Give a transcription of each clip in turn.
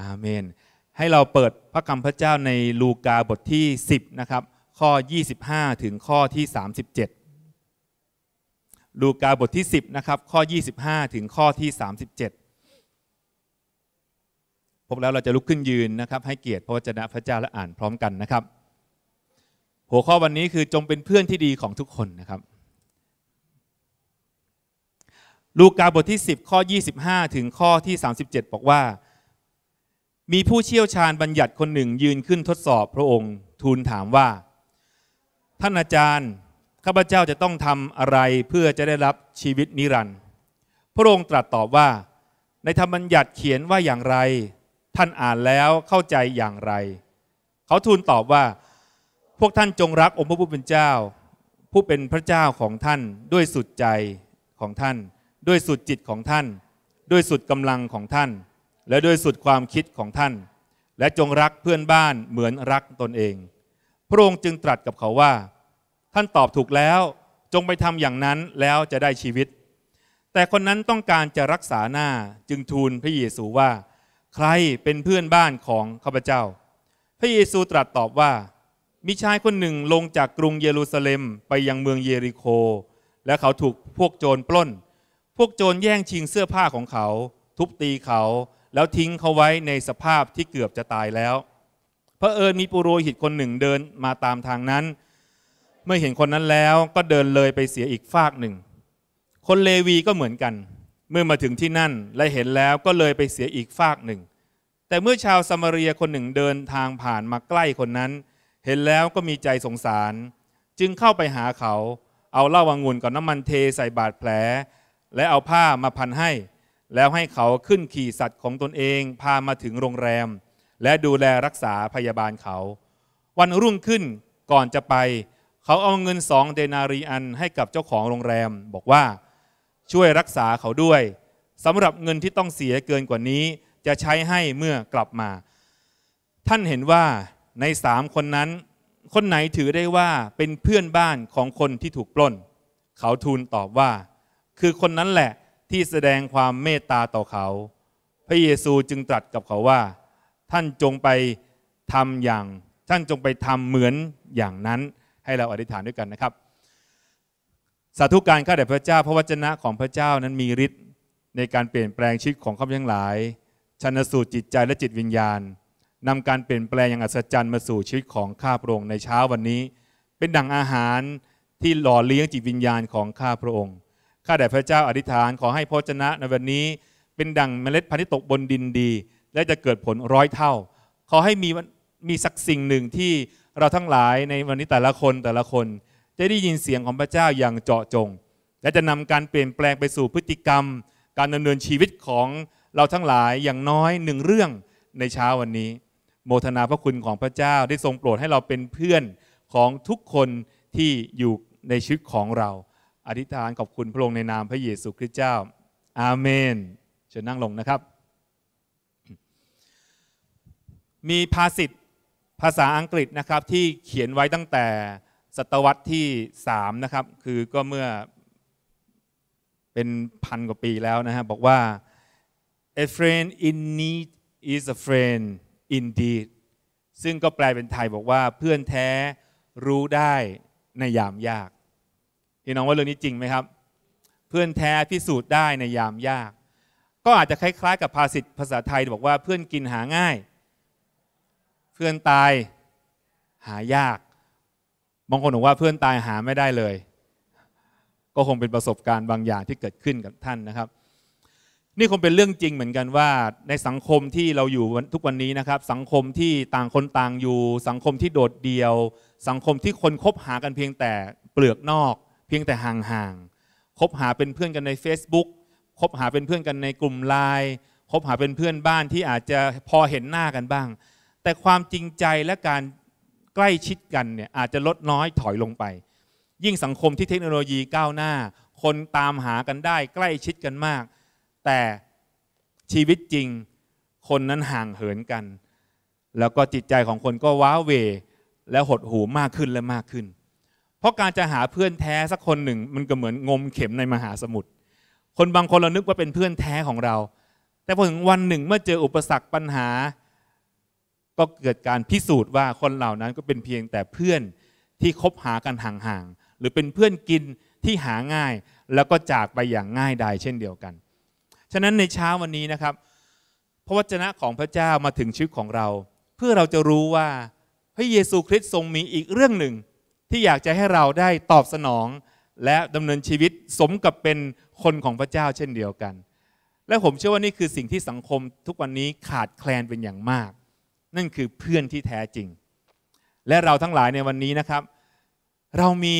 อาเมน ให้เราเปิดพระคำพระเจ้าในลูกาบทที่ 10นะครับ ข้อ 25 ถึงข้อที่ 37 ลูกาบทที่ 10นะครับ ข้อ 25 ถึงข้อที่ 37พบแล้วเราจะลุกขึ้นยืนนะครับ ให้เกียรติพระวจนะพระเจ้าและอ่านพร้อมกันนะครับ หัวข้อวันนี้คือจงเป็นเพื่อนที่ดีของทุกคนนะครับ ลูกาบทที่ 10ข้อ25 ถึงข้อที่ 37 บอกว่ามีผู้เชี่ยวชาญบัญญัติคนหนึ่งยืนขึ้นทดสอบพระองค์ทูลถามว่า ท่านอาจารย์ข้าพเจ้าจะต้องทำอะไรเพื่อจะได้รับชีวิตนิรันดร์พระองค์ตรัสตอบว่า ในธรรมบัญญัติเขียนว่าอย่างไร ท่านอ่านแล้วเข้าใจอย่างไร เขาทูลตอบว่า พวกท่านจงรักองค์พระผู้เป็นเจ้า ผู้เป็นพระเจ้าของท่าน ด้วยสุดใจของท่าน ด้วยสุดจิตของท่าน ด้วยสุดกำลังของท่านและด้วยสุดความคิดของท่าน และจงรักเพื่อนบ้านเหมือนรักตนเอง พระองค์จึงตรัสกับเขาว่า ท่านตอบถูกแล้วจงไปทำอย่างนั้นแล้วจะได้ชีวิต แต่คนนั้นต้องการจะรักษาหน้าจึงทูลพระเยซูว่า ใครเป็นเพื่อนบ้านของข้าพเจ้า พระเยซูตรัสตอบว่า มีชายคนหนึ่งลงจากกรุงเยรูซาเล็มไปยังเมืองเยริโค และเขาถูกพวกโจรปล้น พวกโจรแย่งชิงเสื้อผ้าของเขา ทุบตีเขาแล้วทิ้งเขาไว้ในสภาพที่เกือบจะตายแล้ว พระเอิญมีปุโรหิตคนหนึ่งเดินมาตามทางนั้น เมื่อเห็นคนนั้นแล้วก็เดินเลยไปเสียอีกฟากหนึ่ง คนเลวีก็เหมือนกัน เมื่อมาถึงที่นั่นและเห็นแล้วก็เลยไปเสียอีกฟากหนึ่ง แต่เมื่อชาวสมารียคนหนึ่งเดินทางผ่านมาใกล้คนนั้น เห็นแล้วก็มีใจสงสาร จึงเข้าไปหาเขา เอาเหล้าวางุ่นกับน้ำมันเทใส่บาดแผลและเอาผ้ามาพันให้แล้วให้เขาขึ้นขี่สัตว์ของตนเองพามาถึงโรงแรม และดูแลรักษาพยาบาลเขา วันรุ่งขึ้นก่อนจะไป เขาเอาเงินสองเดนารีอันให้กับเจ้าของโรงแรมบอกว่า ช่วยรักษาเขาด้วยสำหรับเงินที่ต้องเสียเกินกว่านี้ จะใช้ให้เมื่อกลับมา ท่านเห็นว่า ในสามคนนั้น คนไหนถือได้ว่าเป็นเพื่อนบ้านของคนที่ถูกปล้น เขาทูลตอบว่า คือคนนั้นแหละที่แสดงความเมตตาต่อเขา พระเยซูจึงตรัสกับเขาว่า ท่านจงไปทำอย่างท่านจงไปทำเหมือนอย่างนั้นให้เราอธิษฐานด้วยกันนะครับสาธุการข้าแต่พระเจ้า พระวจนะของพระเจ้านั้นมีฤทธิ์ในการเปลี่ยนแปลงชีวิตของข้าพเจ้าทั้งหลายชันสูตรจิตใจและจิตวิญญาณนำการเปลี่ยนแปลงอย่างอัศจรรย์มาสู่ชีวิตของข้าพระองค์ในเช้าวันนี้ เป็นดั่งอาหารที่หล่อเลี้ยงจิตวิญญาณของข้าพระองค์ข้าแต่พระเจ้าอธิษฐานขอให้พระเจนะในวันนี้เป็นดังเมล็ดพันธุ์ตกบนดินดี และจะเกิดผลร้อยเท่า ขอให้มีมีสักสิ่งหนึ่งที่เราทั้งหลายในวันนี้แต่ละคนแต่ละคนจะได้ยินเสียงของพระเจ้าอย่างเจาะจงและจะนำการเปลี่ยนแปลงไปสู่พฤติกรรม การดำเนินชีวิตของเราทั้งหลายอย่างน้อยหนึ่งเรื่องในเช้าวันนี้ โมทนาพระคุณของพระเจ้าได้ทรงโปรดให้เราเป็นเพื่อนของทุกคนที่อยู่ในชีวิตของเราอธิษฐาน ขอบคุณพระองค์ในนามพระเยซูคริสต์เจ้า อาเมน เชิญนั่งลงนะครับ มีภาษิตภาษาอังกฤษนะครับที่เขียนไว้ตั้งแต่ศตวรรษที่ 3 นะครับ คือก็เมื่อเป็นพันกว่าปีแล้วนะฮะบอกว่า a friend in need is a friend indeed ซึ่งก็แปลเป็นไทยบอกว่าเพื่อนแท้รู้ได้ในยามยากพี่น้องว่าเรื่องนี้จริงไหมครับ เพื่อนแท้พิสูจน์ได้ในยามยาก ก็อาจจะคล้ายๆ กับภาษิตภาษาไทยบอกว่าเพื่อนกินหาง่าย เพื่อนตายหายาก บางคนบอกว่าเพื่อนตายหาไม่ได้เลย ก็คงเป็นประสบการณ์บางอย่างที่เกิดขึ้นกับท่านนะครับ นี่คงเป็นเรื่องจริงเหมือนกันว่าในสังคมที่เราอยู่ทุกวันนี้นะครับ สังคมที่ต่างคนต่างอยู่ สังคมที่โดดเดี่ยว สังคมที่คนคบหากันเพียงแต่เปลือกนอกเพียงแต่ห่างๆ คบหาเป็นเพื่อนกันใน Facebook คบหาเป็นเพื่อนกันในกลุ่มไลน์คบหาเป็นเพื่อนบ้านที่อาจจะพอเห็นหน้ากันบ้าง แต่ความจริงใจและการใกล้ชิดกัน เนี่ย อาจจะลดน้อยถอยลงไป ยิ่งสังคมที่เทคโนโลยีก้าวหน้า คนตามหากันได้ใกล้ชิดกันมาก แต่ชีวิตจริงคนนั้นห่างเหินกัน แล้วก็จิตใจของคนก็ว้าเวและหดหูมากขึ้นและมากขึ้นเพราะการจะหาเพื่อนแท้สักคนหนึ่งมันก็เหมือนงมเข็มในมหาสมุทร คนบางคนเรานึกว่าเป็นเพื่อนแท้ของเรา แต่พอถึงวันหนึ่งเมื่อเจออุปสรรคปัญหา ก็เกิดการพิสูจน์ว่าคนเหล่านั้นก็เป็นเพียงแต่เพื่อนที่คบหากันห่างๆ หรือเป็นเพื่อนกินที่หาง่าย แล้วก็จากไปอย่างง่ายดายเช่นเดียวกัน ฉะนั้นในเช้าวันนี้นะครับ พระวจนะของพระเจ้ามาถึงชีวิตของเรา เพื่อเราจะรู้ว่าพระเยซูคริสต์ทรงมีอีกเรื่องหนึ่งที่อยากจะให้เราได้ตอบสนองและดำเนินชีวิตสมกับเป็นคนของพระเจ้าเช่นเดียวกัน และผมเชื่อว่านี่คือสิ่งที่สังคมทุกวันนี้ขาดแคลนเป็นอย่างมาก นั่นคือเพื่อนที่แท้จริง และเราทั้งหลายในวันนี้นะครับ เรามี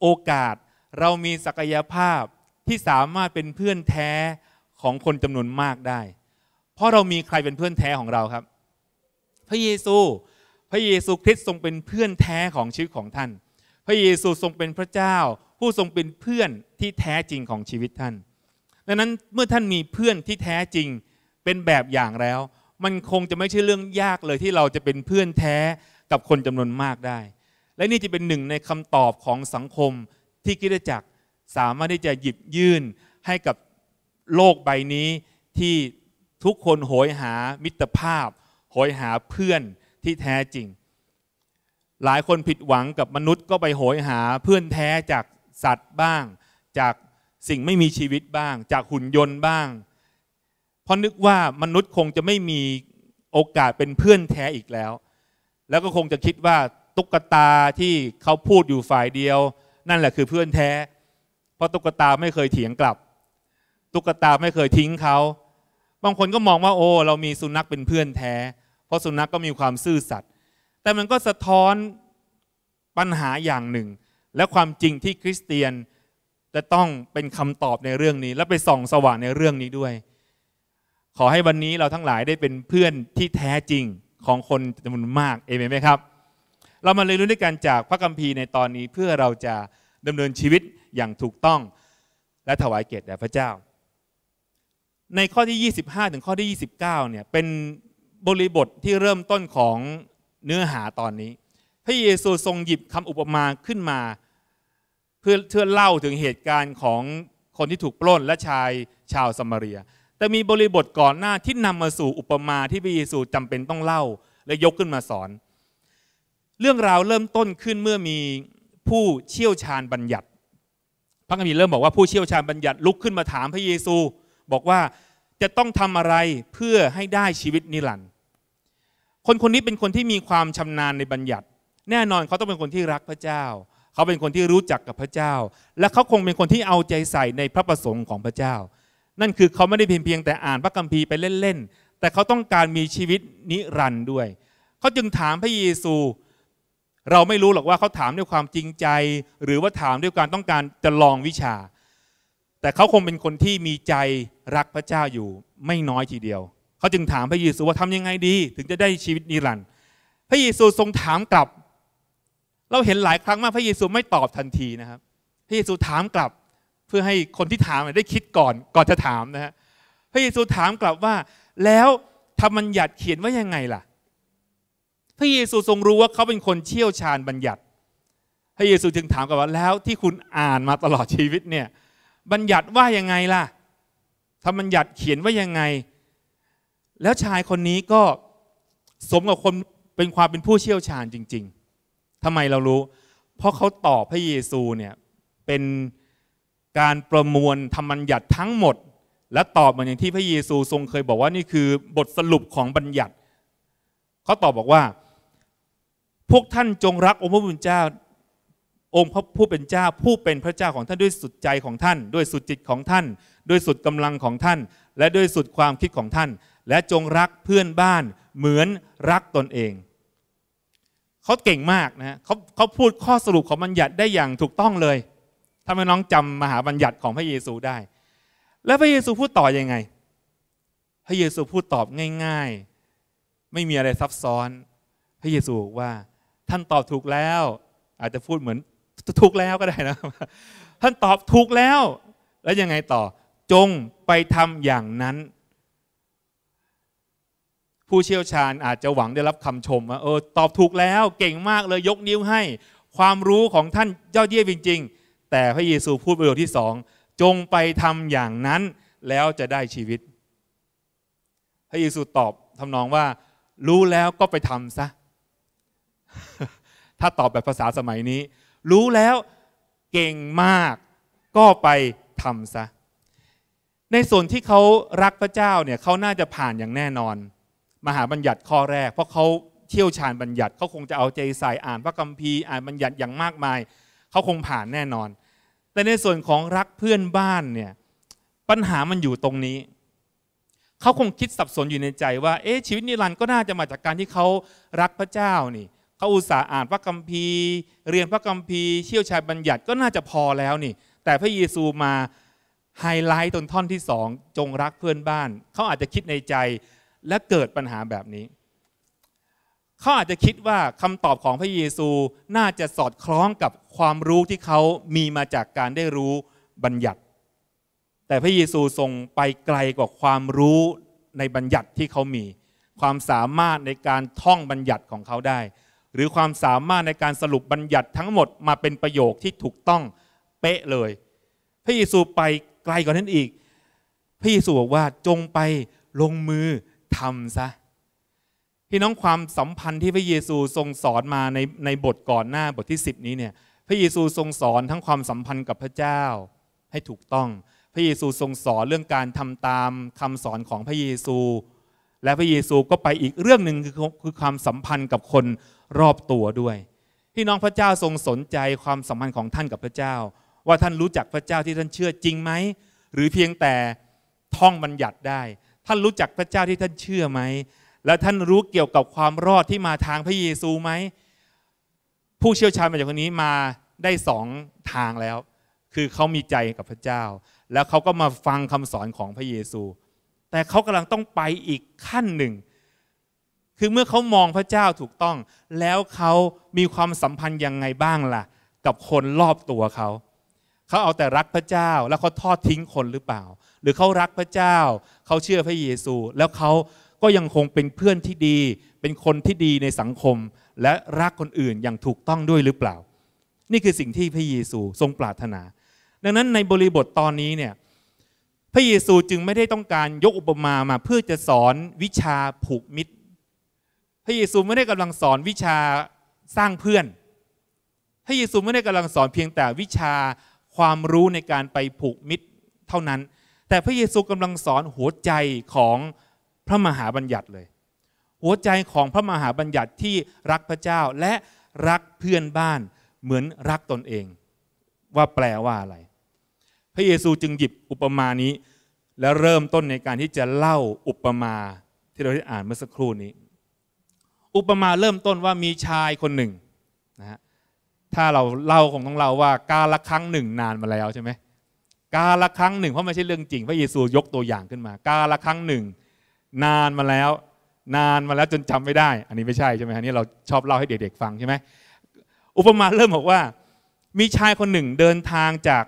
โอกาส เรามีศักยภาพที่สามารถเป็นเพื่อนแท้ของคนจำนวนมากได้ เพราะเรามีใครเป็นเพื่อนแท้ของเราครับ พระเยซูระเยซูคริสต์ทรงเป็นเพื่อนแท้ของชีวิตของท่าน พระเยซูทรงเป็นพระเจ้า ผู้ทรงเป็นเพื่อนที่แท้จริงของชีวิตท่าน ดังนั้นเมื่อท่านมีเพื่อนที่แท้จริงเป็นแบบอย่างแล้ว มันคงจะไม่ใช่เรื่องยากเลยที่เราจะเป็นเพื่อนแท้กับคนจำนวนมากได้ และนี่จะเป็นหนึ่งในคำตอบของสังคมที่คิดจักสามารถที่จะหยิบยื่นให้กับโลกใบนี้ที่ทุกคนโหยหามิตรภาพ โหยหาเพื่อนที่แท้จริง หลายคนผิดหวังกับมนุษย์ก็ไปโหยหาเพื่อนแท้จากสัตว์บ้าง จากสิ่งไม่มีชีวิตบ้างจากหุ่นยนต์บ้าง เพราะนึกว่ามนุษย์คงจะไม่มีโอกาสเป็นเพื่อนแท้อีกแล้ว แล้วก็คงจะคิดว่าตุ๊กตาที่เขาพูดอยู่ฝ่ายเดียว นั่นแหละคือเพื่อนแท้ เพราะตุ๊กตาไม่เคยเถียงกลับ ตุ๊กตาไม่เคยทิ้งเขา บางคนก็มองว่าโอ้เรามีสุนัขเป็นเพื่อนแท้ราะสุนัขกก็มีความซื่อสัตย์ แต่มันก็สะท้อนปัญหาอย่างหนึ่ง และความจริงที่คริสเตียน จะต้องเป็นคำตอบในเรื่องนี้และไปส่องสว่างในเรื่องนี้ด้วย ขอให้วันนี้เราทั้งหลายได้เป็นเพื่อนที่แท้จริงของคนจำนวนมาก เอเมนไหมครับ เรามาเรียนรู้ด้วยกันจากพระคัมภีร์ในตอนนี้เพื่อเราจะดำเนินชีวิตอย่างถูกต้อง และถวายเกียรติแด่พระเจ้า ในข้อที่ 25 ถึงข้อที่ 29เนี่ยเป็นบริบทที่เริ่มต้นของเนื้อหาตอนนี้ พระเยซูทรงหยิบคำอุปมาขึ้นมา เพื่อเพื่อเล่าถึงเหตุการณ์ของคนที่ถูกปล้นและชายชาวสมาเรีย แต่มีบริบทก่อนหน้าที่นำมาสู่อุปมาที่พระเยซูจำเป็นต้องเล่าและยกขึ้นมาสอน เรื่องราวเริ่มต้นขึ้นเมื่อมีผู้เชี่ยวชาญบัญญัติ พระคัมภีร์เริ่มบอกว่าผู้เชี่ยวชาญบัญญัติลุกขึ้นมาถามพระเยซู บอกว่าจะต้องทำอะไรเพื่อให้ได้ชีวิตนิรันดร์คนคนนี้เป็นคนที่มีความชำนาญในบัญญัติ แน่นอนเขาต้องเป็นคนที่รักพระเจ้า เขาเป็นคนที่รู้จักกับพระเจ้า และเขาคงเป็นคนที่เอาใจใส่ในพระประสงค์ของพระเจ้า นั่นคือเขาไม่ได้เพียงเพียงแต่อ่านพระคัมภีร์ไปเล่น ๆ แต่เขาต้องการมีชีวิตนิรันด์ด้วย เขาจึงถามพระเยซู เราไม่รู้หรอกว่าเขาถามด้วยความจริงใจ หรือว่าถามด้วยการต้องการจะลองวิชา แต่เขาคงเป็นคนที่มีใจรักพระเจ้าอยู่ไม่น้อยทีเดียวเขาจึงถามพระเยซูว่าทำยังไงดี ถึงจะได้ชีวิตนิรันดร์ พระเยซูทรงถามกลับ เราเห็นหลายครั้งมากพระเยซูไม่ตอบทันทีนะครับ พระเยซูถามกลับ เพื่อให้คนที่ถามได้คิดก่อนก่อนจะถามนะฮะ พระเยซูถามกลับว่า แล้วธรรมบัญญัติเขียนว่ายังไงล่ะ พระเยซูทรงรู้ว่าเขาเป็นคนเชี่ยวชาญบัญญัติ พระเยซูจึงถามกลับว่าแล้วที่คุณอ่านมาตลอดชีวิตเนี่ย บัญญัติว่ายังไงล่ะธรรมบัญญัติเขียนว่ายังไงแล้วชายคนนี้ก็สมกับคนเป็นความเป็นผู้เชี่ยวชาญจริงๆ ทำไมเรารู้ เพราะเขาตอบพระเยซูเนี่ยเป็นการประมวลธรรมัญญัติทั้งหมด และตอบเหมือนอย่างที่พระเยซูทรงเคยบอกว่านี่คือบทสรุปของบัญญัติ เขาตอบบอกว่าพวกท่านจงรักองค์พระผู้เป็นเจ้า องค์พระผู้เป็นเจ้าผู้เป็นพระเจ้าของท่านด้วยสุดใจของท่าน ด้วยสุดจิตของท่าน ด้วยสุดกำลังของท่าน และด้วยสุดความคิดของท่านและจงรักเพื่อนบ้านเหมือนรักตนเอง เขาเก่งมากนะเขาเขาพูดข้อสรุปของบัญญัติได้อย่างถูกต้องเลยทำให้น้องจำมหาบัญญัติของพระเยซูได้ แล้วพระเยซูพูดต่ออยังไง พระเยซูพูดตอบง่าย ๆ ไม่มีอะไรซับซ้อนพระเยซูว่า ท่านตอบถูกแล้ว อาจจะพูดเหมือนถูกแล้วก็ได้นะท่านตอบถูกแล้ว แล้วยังไงต่อจงไปทำอย่างนั้นผู้เชี่ยวชาญอาจจะหวังได้รับคำชมว่าเออตอบถูกแล้วเก่งมากเลย ยกนิ้วให้ความรู้ของท่านยอดเยี่ยมจริงๆแต่พระเยซูพูดประโยคที่สองจงไปทำอย่างนั้นแล้วจะได้ชีวิต พระเยซูตอบทำนองว่า รู้แล้วก็ไปทำซะ ถ้าตอบแบบภาษาสมัยนี้ รู้แล้วเก่งมากก็ไปทำซะ ในส่วนที่เขารักพระเจ้าเนี่ยเขาน่าจะผ่านอย่างแน่นอนมหาบัญญัติข้อแรกเพราะเขาเที่ยวชาญบัญญัติเขาคงจะเอาใจใส่อ่านพระคัมภีร์อ่านบัญญัติอย่างมากมายเขาคงผ่านแน่นอน แต่ในส่วนของรักเพื่อนบ้านเนี่ยปัญหามันอยู่ตรงนี้เขาคงคิดสับสนอยู่ในใจ ว่า เอ๊ะชีวิตนิรันดร์ก็น่าจะมาจากการที่เขารักพระเจ้านี่เขาอุตส่าห์อ่านพระคัมภีร์ เรียนพระคัมภีร์เชี่ยวชาญบัญญัติก็น่าจะพอแล้วนี่ แต่พระเยซูมาไฮไลท์ตนท่อนที่สองจงรักเพื่อนบ้านเขาอาจจะคิดในใจและเกิดปัญหาแบบนี้ เขาอาจจะคิดว่าคำตอบของพระเยซูน่าจะสอดคล้องกับความรู้ที่เขามีมาจากการได้รู้บัญญัติ แต่พระเยซูทรงไปไกลกว่าความรู้ในบัญญัติที่เขามี ความสามารถในการท่องบัญญัติของเขาได้ หรือความสามารถในการสรุปบัญญัติทั้งหมดมาเป็นประโยคที่ถูกต้องเป๊ะเลย พระเยซูไปไกลกว่านั้นอีก พระเยซูบอกว่าจงไปลงมือทำซะพี่น้องความสัมพันธ์ที่พระเยซูทรงสอนมาในในบทก่อนหน้าบทที่ 10 นี้เนี่ยพระเยซูทรงสอนทั้งความสัมพันธ์กับพระเจ้าให้ถูกต้องพระเยซูทรงสอนเรื่องการทำตามคำสอนของพระเยซู และพระเยซูก็ไปอีกเรื่องหนึ่งคือคือความสัมพันธ์กับคนรอบตัวด้วย พี่น้องพระเจ้าทรงสนใจความสัมพันธ์ของท่านกับพระเจ้า ว่าท่านรู้จักพระเจ้าที่ท่านเชื่อจริงไหมหรือเพียงแต่ท่องบัญญัติได้ท่านรู้จักพระเจ้าที่ท่านเชื่อไหม และท่านรู้เกี่ยวกับความรอดที่มาทางพระเยซูไหม ผู้เชี่ยวชาญมาจากคนนี้มาได้สองทางแล้ว คือเขามีใจกับพระเจ้า แล้วเขาก็มาฟังคำสอนของพระเยซู แต่เขากำลังต้องไปอีกขั้นหนึ่ง คือเมื่อเขามองพระเจ้าถูกต้อง แล้วเขามีความสัมพันธ์ยังไงบ้างล่ะ กับคนรอบตัวเขา เขาเอาแต่รักพระเจ้า แล้วเขาทอดทิ้งคนหรือเปล่าหรือเขารักพระเจ้าเขาเชื่อพระเยซู แล้วเขาก็ยังคงเป็นเพื่อนที่ดีเป็นคนที่ดีในสังคมและรักคนอื่นอย่างถูกต้องด้วยหรือเปล่า นี่คือสิ่งที่พระเยซูทรงปรารถนา ดังนั้นในบริบทตอนนี้เนี่ยพระเยซูจึงไม่ได้ต้องการยกอุปมามาเพื่อจะสอนวิชาผูกมิตร พระเยซูไม่ได้กำลังสอนวิชาสร้างเพื่อน พระเยซูไม่ได้กำลังสอนเพียงแต่วิชาความรู้ในการไปผูกมิตรเท่านั้นแต่พระเยซูกำลังสอนหัวใจของพระมหาบัญญัติเลย หัวใจของพระมหาบัญญัติที่รักพระเจ้าและรักเพื่อนบ้านเหมือนรักตนเอง ว่าแปลว่าอะไร พระเยซูจึงหยิบอุปมานี้ และเริ่มต้นในการที่จะเล่าอุปมาที่เราได้อ่านเมื่อสักครู่นี้ อุปมาเริ่มต้นว่ามีชายคนหนึ่งนะฮะถ้าเราเล่าคงต้องเล่าว่ากาละครั้งหนึ่ง นานมาแล้วใช่ไหมกาละครั้งหนึ่งเพราะไม่ใช่เรื่องจริงพระเยซูยกตัวอย่างขึ้นมากาละครั้งหนึ่ง นานมาแล้วนานมาแล้วจนจำไม่ได้ อันนี้ไม่ใช่ใช่ไหมฮะนี่เราชอบเล่าให้เด็กๆฟังใช่ไหมอุปมาเริ่มบอกว่ามีชายคนหนึ่งเดินทางจาก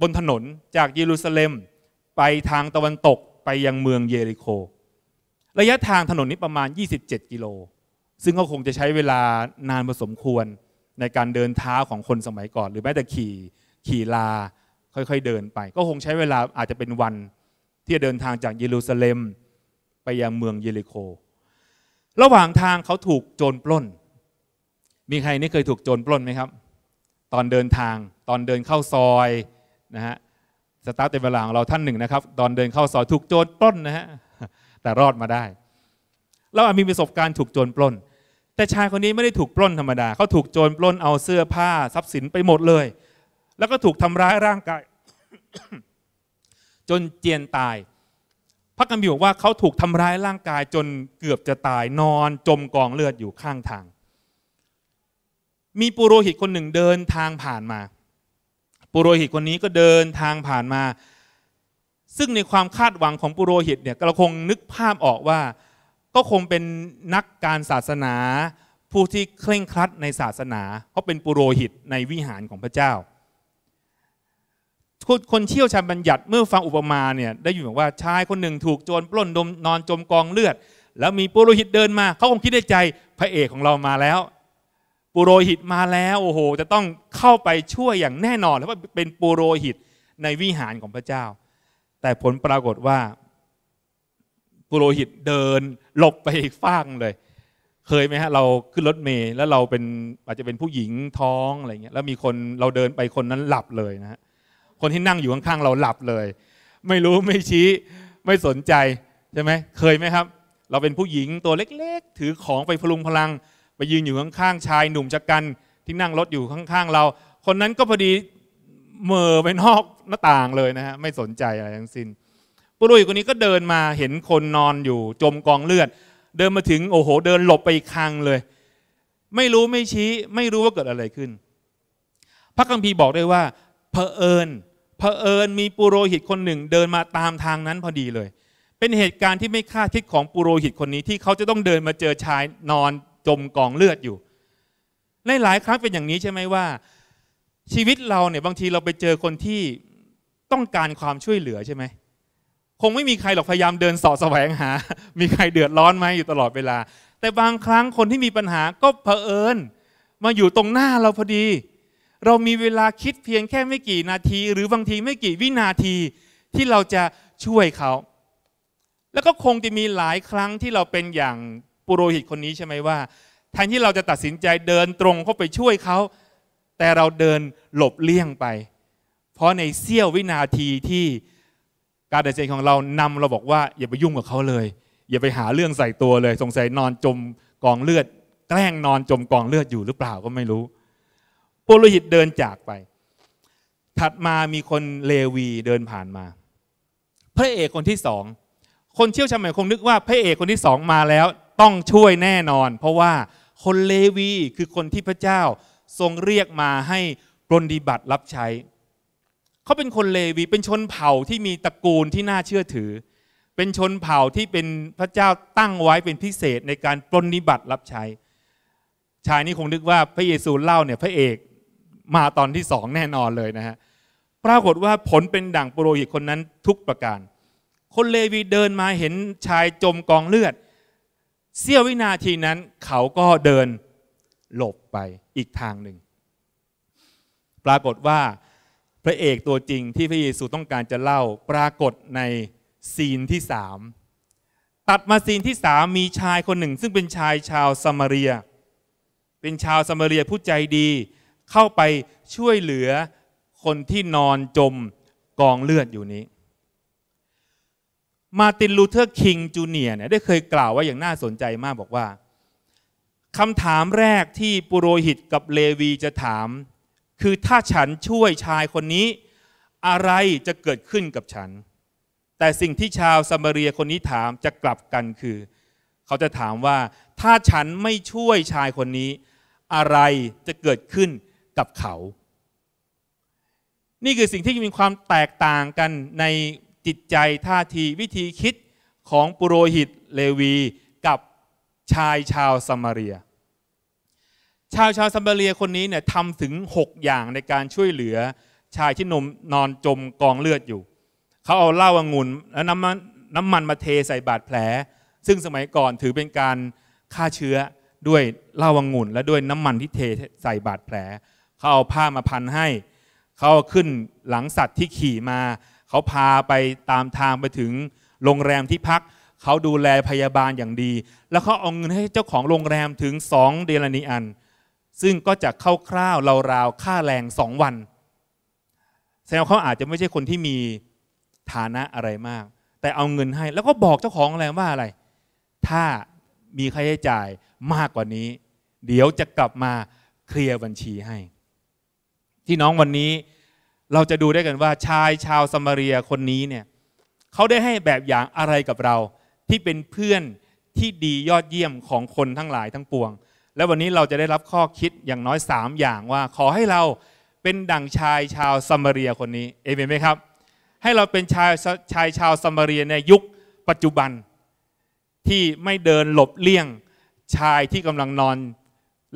บนถนนจากเยรูซาเล็ม ไปทางตะวันตกไปยังเมืองเยริโคระยะทางถนนนี้ประมาณ 27กิโลซึ่งก็คงจะใช้เวลานานพอสมควรในการเดินเท้าของคนสมัยก่อน หรือแม้แต่ขี่ขี่ลาค่อยๆเดินไป ก็คงใช้เวลาอาจจะเป็นวันที่จะเดินทางจากเยรูซาเล็ม ไปยังเมืองเยริโคระหว่างทางเขาถูกโจรปล้น มีใครนี่เคยถูกโจรปล้นไหมครับ ตอนเดินทางตอนเดินเข้าซอยนะฮะสตาร์ทเต็มเวลาของเราท่านหนึ่งนะครับตอนเดินเข้าซอยถูกโจรปล้นนะฮะแต่รอดมาได้เราอาจมีประสบการณ์ถูกโจรปล้น แต่ชายคนนี้ไม่ได้ถูกปล้นธรรมดา เขาถูกโจรปล้นเอาเสื้อผ้าทรัพย์สินไปหมดเลยแล้วก็ถูกทำร้ายร่างกาย จนเจียนตาย พระกัมพีบอกว่าเขาถูกทำร้ายร่างกาย จนเกือบจะตายนอนจมกองเลือดอยู่ข้างทาง มีปุโรหิตคนหนึ่งเดินทางผ่านมา ปุโรหิตคนนี้ก็เดินทางผ่านมา ซึ่งในความคาดหวังของปุโรหิตเนี่ยเราคงนึกภาพออกว่าก็คงเป็นนักการศาสนาผู้ที่เคร่งครัดในศาสนาเขาเป็นปุโรหิตในวิหารของพระเจ้าคนเชี่ยวชาญบัญญัติเมื่อฟังอุปมาเนี่ย ได้ยินบอกว่าชายคนหนึ่งถูกโจรปล้นดมนอนจมกองเลือด แล้วมีปุโรหิตเดินมาเขาคงคิดในใจพระเอกของเรามาแล้ว ปุโรหิตมาแล้ว โอ้โห จะต้องเข้าไปช่วยอย่างแน่นอนแล้วว่าเป็นปุโรหิตในวิหารของพระเจ้า แต่ผลปรากฏว่าปุโรหิตเดิน หลบไปอีกฟากเลย เคยไหมฮะเราขึ้นรถเมล์แล้วเราเป็นอาจจะเป็นผู้หญิงท้องอะไรเงี้ยแล้วมีคนเราเดินไปคนนั้นหลับเลยนะฮะคนที่นั่งอยู่ข้างๆเราหลับเลย ไม่รู้ไม่ชี้ไม่สนใจใช่ไหมเคยไหมครับ เราเป็นผู้หญิงตัวเล็กๆ ถือของไปพลุงพลัง ไปยืนอยู่ข้างๆ ชายหนุ่มจักกันที่นั่งรถอยู่ข้างๆเรา คนนั้นก็พอดีเมอไปนอกหน้าต่างเลยนะฮะไม่สนใจอะไรทั้งสิน้นผู้รู้อยู่คนนี้ก็เดินมาเห็นคนนอนอยู่จมกองเลือด เดินมาถึง โอ้โหเดินหลบไปอีกคังเลย ไม่รู้ไม่ชี้ไม่รู้ว่าเกิดอะไรขึ้น พระคัมภีร์บอกได้ว่าเผอิญเผอิญมีปุโรหิตคนหนึ่งเดินมาตามทางนั้นพอดีเลย เป็นเหตุการณ์ที่ไม่คาดคิดของปุโรหิตคนนี้ที่เขาจะต้องเดินมาเจอชายนอนจมกองเลือดอยู่หลายครั้งเป็นอย่างนี้ใช่ไหมว่า ชีวิตเราเนี่ย บางทีเราไปเจอคนที่ต้องการความช่วยเหลือใช่ไหม คงไม่มีใครหรอกพยายามเดินสอดแสวงหา มีใครเดือดร้อนไหมอยู่ตลอดเวลา แต่บางครั้งคนที่มีปัญหาก็เผอิญ มาอยู่ตรงหน้าเราพอดีเรามีเวลาคิดเพียงแค่ไม่กี่นาที หรือบางทีไม่กี่วินาทีที่เราจะช่วยเขา แล้วก็คงจะมีหลายครั้งที่เราเป็นอย่างปุโรหิตคนนี้ใช่ไหมว่า แทนที่เราจะตัดสินใจเดินตรงเข้าไปช่วยเขา แต่เราเดินหลบเลี่ยงไป เพราะในเสี้ยววินาทีที่การตัดสินของเรานำเราบอกว่าอย่าไปยุ่งกับเขาเลย อย่าไปหาเรื่องใส่ตัวเลยสงสัยนอนจมกองเลือดแกล้งนอนจมกองเลือดอยู่หรือเปล่าก็ไม่รู้ปุโลหิตเดินจากไป ถัดมามีคนเลวีเดินผ่านมา พระเอกคนที่สอง คนเชี่ยวชาญหมายคงนึกว่าพระเอกคนที่สองมาแล้วต้องช่วยแน่นอน เพราะว่าคนเลวีคือคนที่พระเจ้าทรงเรียกมาให้ปรนดิบัติรับใช้ เขาเป็นคนเลวีเป็นชนเผ่าที่มีตระกูลที่น่าเชื่อถือ เป็นชนเผ่าที่เป็นพระเจ้าตั้งไว้เป็นพิเศษในการปรนนิบัติรับใช้ ชายนี้คงนึกว่าพระเยซูเล่าเนี่ยพระเอกมาตอนที่สองแน่นอนเลยนะฮะปรากฏว่าผลเป็น ดั่งปุโรหิตคนนั้นทุกประการคนเลวีเดินมาเห็นชายจมกองเลือด เสี้ยววินาทีนั้นเขาก็เดินหลบไปอีกทางหนึ่งปรากฏว่าพระเอกตัวจริงที่พระเยซูต้องการจะเล่าปรากฏในซีนที่สามตัดมาซีนที่สามมีชายคนหนึ่ง ซึ่งเป็นชายชาวสมาเรียเป็นชาวสมาเรียผู้ใจดีเข้าไปช่วยเหลือคนที่นอนจมกองเลือดอยู่นี้ มาตินลูเทอร์ คิงจูเนียเนี่ยได้เคยกล่าวว่าอย่างน่าสนใจมากบอกว่าคำถามแรกที่ปุโรหิตกับเลวีจะถามคือถ้าฉันช่วยชายคนนี้ อะไรจะเกิดขึ้นกับฉัน แต่สิ่งที่ชาวซามาเรียคนนี้ถามจะกลับกันคือ เขาจะถามว่า ถ้าฉันไม่ช่วยชายคนนี้ อะไรจะเกิดขึ้นับเขา นี่คือสิ่งที่มีความแตกต่างกันในจิตใจท่าทีวิธีคิดของปุโรหิตเลวีกับชายชาวสมาเรีย ชาวชาวสมาเรียคนนี้เนี่ยทำถึง 6 อย่างในการช่วยเหลือชายที่นมนอนจมกองเลือดอยู่ เขาเอาเหล้าองุ่นและน้ำมันน้ำมันมาเทใส่บาดแผล ซึ่งสมัยก่อนถือเป็นการฆ่าเชื้อด้วยเหล้าองุ่นและด้วยน้ำมันที่เทใส่บาดแผลเขาเอาผ้ามาพันให้ เขาขึ้นหลังสัตว์ที่ขี่มา เขาพาไปตามทางไปถึงโรงแรมที่พัก เขาดูแลพยาบาลอย่างดี แล้วเขาเอาเงินให้เจ้าของโรงแรมถึงสองเดลนีอัน ซึ่งก็จะเข้าคร่าวราๆค่าแรงสองวันแซวเขาอาจจะไม่ใช่คนที่มีฐานะอะไรมาก แต่เอาเงินให้แล้วก็บอกเจ้าของโรงแรมว่าอะไร ถ้ามีค่าใช้จ่ายมากกว่านี้ เดี๋ยวจะกลับมาเคลียร์บัญชีให้พี่น้องวันนี้เราจะดูได้กันว่า ชายชาวสมาเรียคนนี้เนี่ยเขาได้ให้แบบอย่างอะไรกับเรา ที่เป็นเพื่อนที่ดียอดเยี่ยมของคนทั้งหลายทั้งปวง และวันนี้เราจะได้รับข้อคิดอย่างน้อย3อย่างว่า ขอให้เราเป็นดั่งชายชาวสมารียคนนี้เอเมนไหมครับ ให้เราเป็นชายชายชาวสมารียในยุคปัจจุบันที่ไม่เดินหลบเลี่ยงชายที่กำลังนอน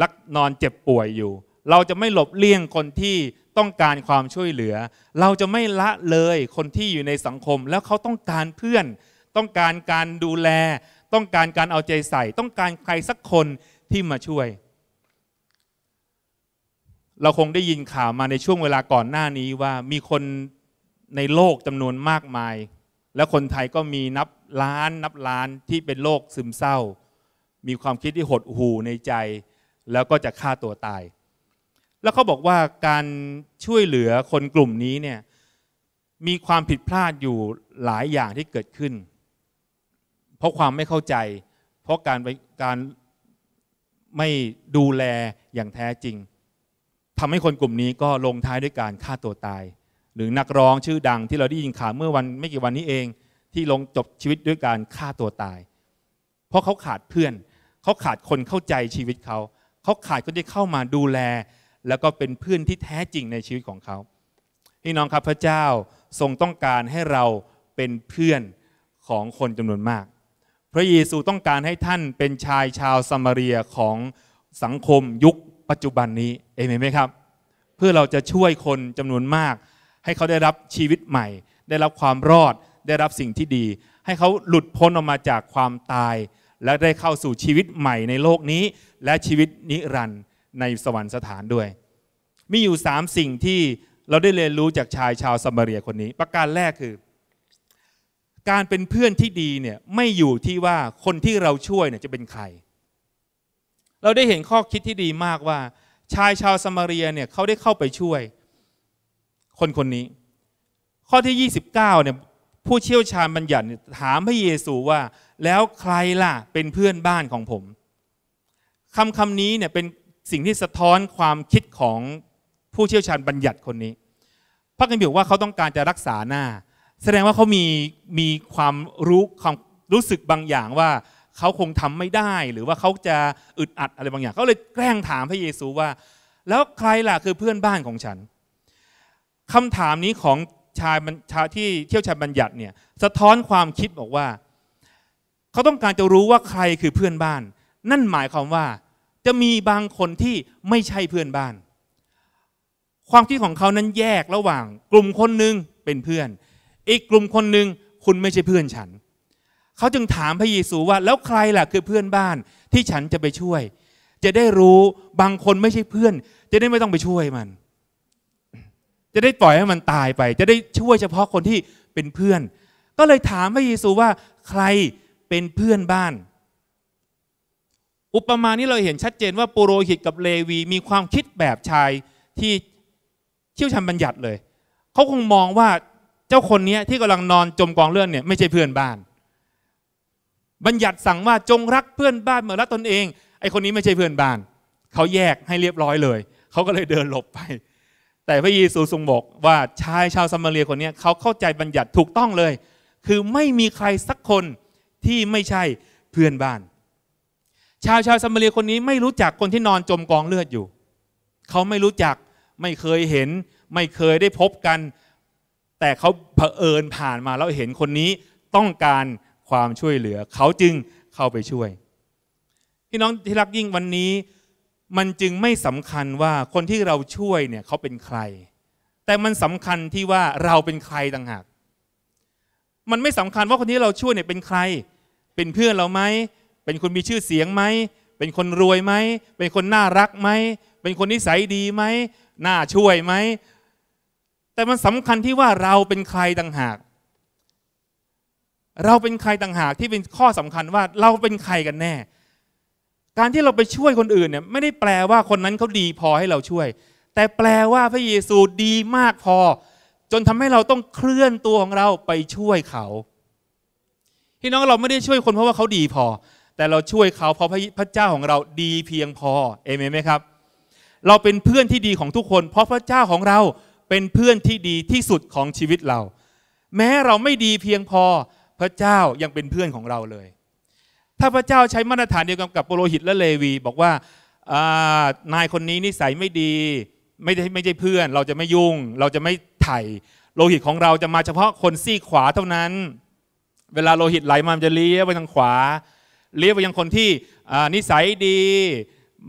ลักนอนเจ็บป่วยอยู่เราจะไม่หลบเลี่ยงคนที่ต้องการความช่วยเหลือ เราจะไม่ละเลยคนที่อยู่ในสังคม แล้วเขาต้องการเพื่อน ต้องการการดูแล ต้องการการเอาใจใส่ ต้องการใครสักคนที่มาช่วย เราคงได้ยินข่าวมาในช่วงเวลาก่อนหน้านี้ว่ามีคนในโลกจำนวนมากมาย และคนไทยก็มีนับล้านนับล้านที่เป็นโรคซึมเศร้า มีความคิดที่หดหู่ในใจ แล้วก็จะฆ่าตัวตายแล้วเขาบอกว่าการช่วยเหลือคนกลุ่มนี้เนี่ยมีความผิดพลาดอยู่หลายอย่างที่เกิดขึ้น เพราะความไม่เข้าใจ เพราะการการไม่ดูแลอย่างแท้จริงทำให้คนกลุ่มนี้ก็ลงท้ายด้วยการฆ่าตัวตาย หรือนักร้องชื่อดังที่เราได้ยินข่าวเมื่อวันไม่กี่วันนี้เองที่ลงจบชีวิตด้วยการฆ่าตัวตาย เพราะเขาขาดเพื่อนเขาขาดคนเข้าใจชีวิตเขาเขาขาดคนที่เข้ามาดูแลแล้วก็เป็นเพื่อนที่แท้จริงในชีวิตของเขา พี่น้องครับพระเจ้าทรงต้องการให้เราเป็นเพื่อนของคนจำนวนมาก พระเยซูต้องการให้ท่านเป็นชายชาวสมาเรียของสังคมยุคปัจจุบันนี้เอเมนไหมครับ เพื่อเราจะช่วยคนจำนวนมาก ให้เขาได้รับชีวิตใหม่ ได้รับความรอด ได้รับสิ่งที่ดี ให้เขาหลุดพ้นออกมาจากความตาย และได้เข้าสู่ชีวิตใหม่ในโลกนี้และชีวิตนิรันดร์ในสวรรคสถานด้วย มีอยู่สามสิ่งที่เราได้เรียนรู้จากชายชาวสมาเรียคนนี้ ประการแรกคือ การเป็นเพื่อนที่ดีเนี่ยไม่อยู่ที่ว่าคนที่เราช่วยเนี่ยจะเป็นใคร เราได้เห็นข้อคิดที่ดีมากว่า ชายชาวสมาเรียเนี่ยเขาได้เข้าไปช่วยคนคนนี้ ข้อที่ 29เนี่ย ผู้เชี่ยวชาญบัญญัติถามพระเยซูว่าแล้วใครล่ะเป็นเพื่อนบ้านของผมคำคำนี้เนี่ยเป็นสิ่งที่สะท้อนความคิดของผู้เชี่ยวชาญบัญญัติคนนี้ พระคัมภีร์บอกว่าเขาต้องการจะรักษาหน้า แสดงว่าเขามีมีความรู้ความรู้สึกบางอย่างว่า เขาคงทำไม่ได้หรือว่าเขาจะอึดอัดอะไรบางอย่าง เขาเลยแกล้งถามพระเยซูว่า แล้วใครล่ะคือเพื่อนบ้านของฉัน คำถามนี้ของชายบัชาที่เที่ยวชายบัญญัติเนี่ย สะท้อนความคิดบอกว่า เขาต้องการจะรู้ว่าใครคือเพื่อนบ้าน นั่นหมายความว่าจะมีบางคนที่ไม่ใช่เพื่อนบ้าน ความคิดของเขานั้นแยกระหว่าง กลุ่มคนหนึ่งเป็นเพื่อน อีกกลุ่มคนหนึ่งคุณไม่ใช่เพื่อนฉัน เขาจึงถามพระเยซูว่า แล้วใครล่ะคือเพื่อนบ้านที่ฉันจะไปช่วย จะได้รู้บางคนไม่ใช่เพื่อน จะได้ไม่ต้องไปช่วยมัน จะได้ปล่อยให้มันตายไป จะได้ช่วยเฉพาะคนที่เป็นเพื่อน ก็เลยถามพระเยซูว่า ใครเป็นเพื่อนบ้านอุปมานี้เราเห็นชัดเจนว่าปุโรหิตกับเลวี มีความคิดแบบชายที่เชี่ยวชาญบัญญัติเลย เขาคงมองว่าเจ้าคนนี้ที่กำลังนอนจมกองเลือดเนี่ยไม่ใช่เพื่อนบ้าน บัญญัติสั่งว่าจงรักเพื่อนบ้านเหมือนรักตนเองไอคนนี้ไม่ใช่เพื่อนบ้านเขาแยกให้เรียบร้อยเลย เขาก็เลยเดินหลบไป แต่พระเยซูทรงบอกว่าชายชาวซามารีคนนี้เขาเข้าใจบัญญัติถูกต้องเลย คือไม่มีใครสักคนที่ไม่ใช่เพื่อนบ้านชาวชาวสมาเรียคนนี้ไม่รู้จักคนที่นอนจมกองเลือดอยู่ เขาไม่รู้จักไม่เคยเห็น ไม่เคยได้พบกัน แต่เขาเผอิญผ่านมาแล้วเห็นคนนี้ต้องการความช่วยเหลือ เขาจึงเข้าไปช่วย พี่น้องที่รักยิ่งวันนี้มันจึงไม่สำคัญว่าคนที่เราช่วยเนี่ยเขาเป็นใคร แต่มันสำคัญที่ว่าเราเป็นใครต่างหากมันไม่สำคัญว่าคนที่เราช่วยเนี่ยเป็นใคร เป็นเพื่อนเราไหมเป็นคนมีชื่อเสียงไหม เป็นคนรวยไหม เป็นคนน่ารักไหม เป็นคนนิสัยดีไหม น่าช่วยไหม แต่มันสำคัญที่ว่าเราเป็นใครต่างหาก เราเป็นใครต่างหากที่เป็นข้อสำคัญว่าเราเป็นใครกันแน่ การที่เราไปช่วยคนอื่นเนี่ยไม่ได้แปลว่า คนนั้นเขาดีพอให้เราช่วย แต่แปลว่าพระเยซูดีมากพอ จนทำให้เราต้องเคลื่อนตัวของเราไปช่วยเขาพี่น้องเราไม่ได้ช่วยคนเพราะว่าเขาดีพอแต่เราช่วยเขาเพราะพระเจ้าของเราดีเพียงพอ เอเมนไหมครับ เราเป็นเพื่อนที่ดีของทุกคน เพราะพระเจ้าของเราเป็นเพื่อนที่ดีที่สุดของชีวิตเรา แม้เราไม่ดีเพียงพอพระเจ้ายังเป็นเพื่อนของเราเลย ถ้าพระเจ้าใช้มาตรฐานเดียวกันกับโปโหิตและเลวี บอกว่านายคนนี้นิสัยไม่ดีไม่ได้ไม่ใช่เพื่อน เราจะไม่ยุ่งเราจะไม่ไถ่โลหิตของเราจะมาเฉพาะคนซี่ขวาเท่านั้น เวลาโลหิตไหลมาจะเลี้ยวไปทางขวาเลี้ยว่ายังคนที่นิสัยดี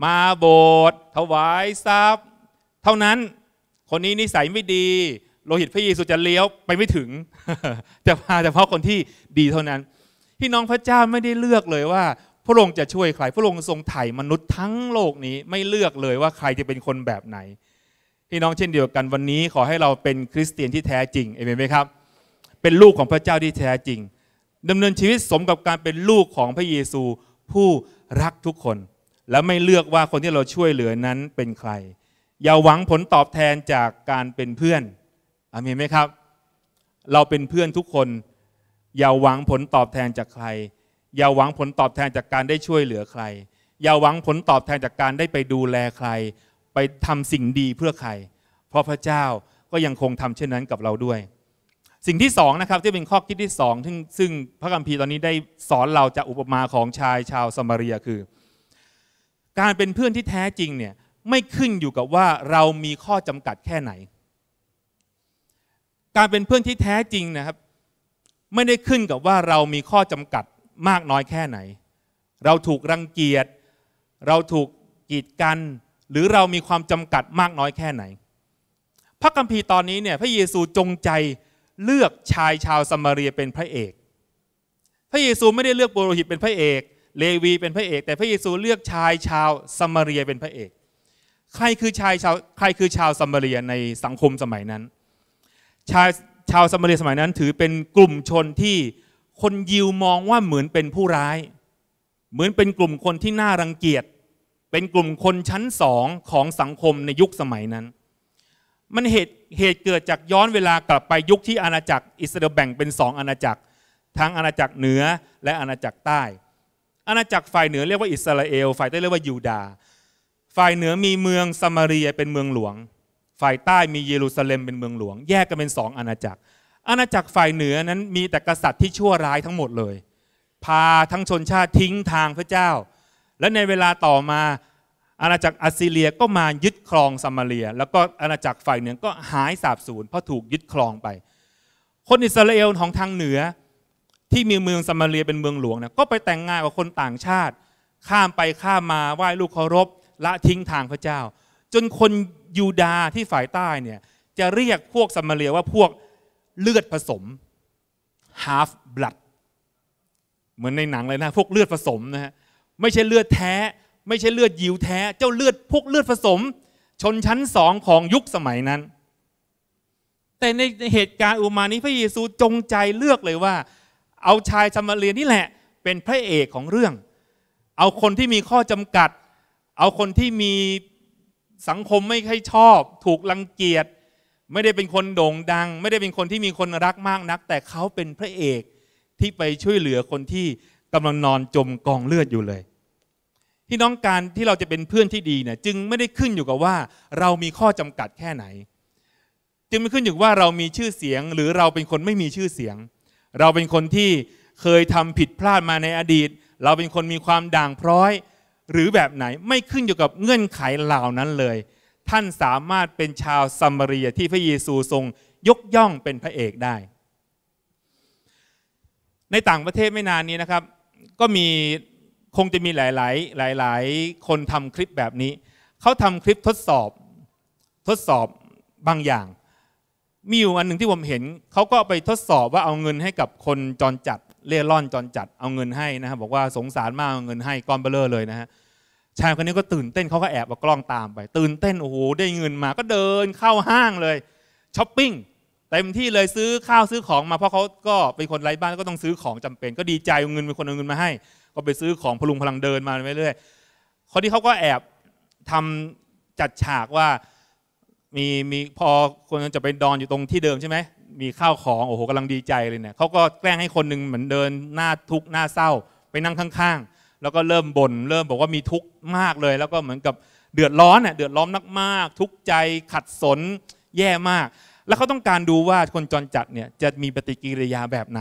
มาโบสถ์ถวายทรัพย์เท่านั้นคนนี้นิสัยไม่ดี โลหิตพระเยซูจะเลี้ยวไปไม่ถึง จะพาเฉพาะคนที่ดีเท่านั้น พี่น้องพระเจ้าไม่ได้เลือกเลยว่า พระองค์จะช่วยใครพระองค์ทรงไถ่มนุษย์ทั้งโลกนี้ไม่เลือกเลยว่าใครจะเป็นคนแบบไหน พี่น้องเช่นเดียวกันวันนี้ขอให้เราเป็นคริสเตียนที่แท้จริงเอเมนไหมครับ เป็นลูกของพระเจ้าที่แท้จริงดำเนินชีวิตสมกับการเป็นลูกของพระเยซูผู้รักทุกคน และไม่เลือกว่าคนที่เราช่วยเหลือนั้นเป็นใคร อย่าหวังผลตอบแทนจากการเป็นเพื่อนอเมนไหมครับ เราเป็นเพื่อนทุกคน อย่าหวังผลตอบแทนจากใคร อย่าหวังผลตอบแทนจากการได้ช่วยเหลือใคร อย่าหวังผลตอบแทนจากการได้ไปดูแลใคร ไปทำสิ่งดีเพื่อใคร เพราะพระเจ้าก็ยังคงทำเช่นนั้นกับเราด้วยสิ่งที่สองนะครับที่เป็นข้อคิดที่สองซึ่งซึ่งพระคัมภีร์ตอนนี้ได้สอนเราจากอุปมาของชายชาวสมารียคือ การเป็นเพื่อนที่แท้จริงเนี่ยไม่ขึ้นอยู่กับว่าเรามีข้อจำกัดแค่ไหน การเป็นเพื่อนที่แท้จริงนะครับ ไม่ได้ขึ้นกับว่าเรามีข้อจำกัดมากน้อยแค่ไหน เราถูกรังเกียจ เราถูกกีดกันหรือเรามีความจำกัดมากน้อยแค่ไหน พระคัมภีร์ตอนนี้เนี่ยพระเยซูจงใจเลือกชายชาวสมารีเป็นพระเอก พระเยซูไม่ได้เลือกปุโรหิตเป็นพระเอก เลวีเป็นพระเอก แต่พระเยซูเลือกชายชาวสมารีเป็นพระเอก ใครคือชายชาวใครคือชาวสมารีในสังคมสมัยนั้น ชายชาวสมารีสมัยนั้นถือเป็นกลุ่มชนที่คนยิวมองว่าเหมือนเป็นผู้ร้าย เหมือนเป็นกลุ่มคนที่น่ารังเกียจ เป็นกลุ่มคนชั้นสองของสังคมในยุคสมัยนั้นมันเหตุ เหตุเกิดจากย้อนเวลากลับไปยุคที่อาณาจักร อิสราเอลแบ่งเป็นสองอาณาจักร ทั้งอาณาจักรเหนือและอาณาจักรใต้ อาณาจักรฝ่ายเหนือเรียกว่าอิสราเอลฝ่ายใต้เรียกว่ายูดา ฝ่ายเหนือมีเมืองสมารีเป็นเมืองหลวง ฝ่ายใต้มีเยรูซาเล็มเป็นเมืองหลวง แยกกันเป็นสองอาณาจักร อาณาจักรฝ่ายเหนือนั้นมีแต่กษัตริย์ที่ชั่วร้ายทั้งหมดเลย พาทั้งชนชาติทิ้งทางพระเจ้า และในเวลาต่อมาอาณาจักรอัสซีเรียก็มายึดครองซัมมาเรีย แล้วก็อาณาจักรฝ่ายเหนือก็หายสาบสูญเพราะถูกยึดครองไป คนอิสราเอลของทางเหนือที่มีเมืองซัมมาเรียเป็นเมืองหลวงนะก็ไปแต่งงานกับคนต่างชาติ ข้ามไปข้ามมาไหว้ลูกเคารพ ละทิ้งทางพระเจ้า จนคนยูดาห์ที่ฝ่ายใต้เนี่ยจะเรียกพวกซัมมาเรียว่าพวกเลือดผสม half blood เหมือนในหนังเลยนะพวกเลือดผสมนะฮะไม่ใช่เลือดแท้ไม่ใช่เลือดยิวแท้เจ้าเลือดพวกเลือดผสม ชนชั้นสองของยุคสมัยนั้น แต่ในเหตุการณ์อุมานี้พระเยซูจงใจเลือกเลยว่า เอาชายชมาเรียนนี่แหละ เป็นพระเอกของเรื่อง เอาคนที่มีข้อจำกัด เอาคนที่มีสังคมไม่ค่อยชอบ ถูกลังเกียจไม่ได้เป็นคนโด่งดัง ไม่ได้เป็นคนที่มีคนรักมากนัก แต่เขาเป็นพระเอกที่ไปช่วยเหลือคนที่กำลังนอนจมกองเลือดอยู่เลยพี่น้องการที่เราจะเป็นเพื่อนที่ดีเนี่ยจึงไม่ได้ขึ้นอยู่กับว่าเรามีข้อจำกัดแค่ไหน จึงไม่ขึ้นอยู่ว่าเรามีชื่อเสียงหรือเราเป็นคนไม่มีชื่อเสียง เราเป็นคนที่เคยทำผิดพลาดมาในอดีต เราเป็นคนมีความด่างพร้อยหรือแบบไหนไม่ขึ้นอยู่กับเงื่อนไขเหล่านั้นเลย ท่านสามารถเป็นชาวซัมมารีที่พระเยซูทรงยกย่องเป็นพระเอกได้ ในต่างประเทศไม่นานนี้นะครับก็มีคงจะมีหลาย ๆ หลาย ๆ คนทำคลิปแบบนี้ เขาทำคลิปทดสอบ ทดสอบบางอย่าง มีอยู่อันหนึ่งที่ผมเห็นเขาก็ไปทดสอบว่าเอาเงินให้กับคนจรจัดเล่ร่อนจรจัดเอาเงินให้นะฮะบอกว่าสงสารมากเอาเงินให้ก้อนเบลเลอร์เลยนะฮะชายคนนี้ก็ตื่นเต้นเขาก็แอบเอากล้องตามไป ตื่นเต้นโอ้โหได้เงินมาก็เดินเข้าห้างเลยช้อปปิ้งเต็มที่เลยซื้อข้าวซื้อของมา เพราะเขาก็เป็นคนไร้บ้านก็ต้องซื้อของจำเป็น ก็ดีใจเอาเงินเป็นคนเอาเงินมาให้ก็ไปซื้อของพลุงพลังเดินมาเรื่อยๆคนที่เขาก็แอบทำจัดฉากว่ามีมีพอคนจะไปดอนอยู่ตรงที่เดิมใช่ไหม มีข้าวของโอ้โหกำลังดีใจเลยเนี่ยเขาก็แกล้งให้คนหนึ่งเหมือนเดินหน้าทุกข์หน้าเศร้าไปนั่งข้างๆ แล้วก็เริ่มบน่นเริ่มบอกว่ามีทุกข์มากเลย แล้วก็เหมือนกับเดือดร้อนเน่ยเดือดร้อนมากๆทุกข์ใจขัดสนแย่มาก แล้วเขาต้องการดูว่าคนจรจัดเนี่ยจะมีปฏิกิริยาแบบไหน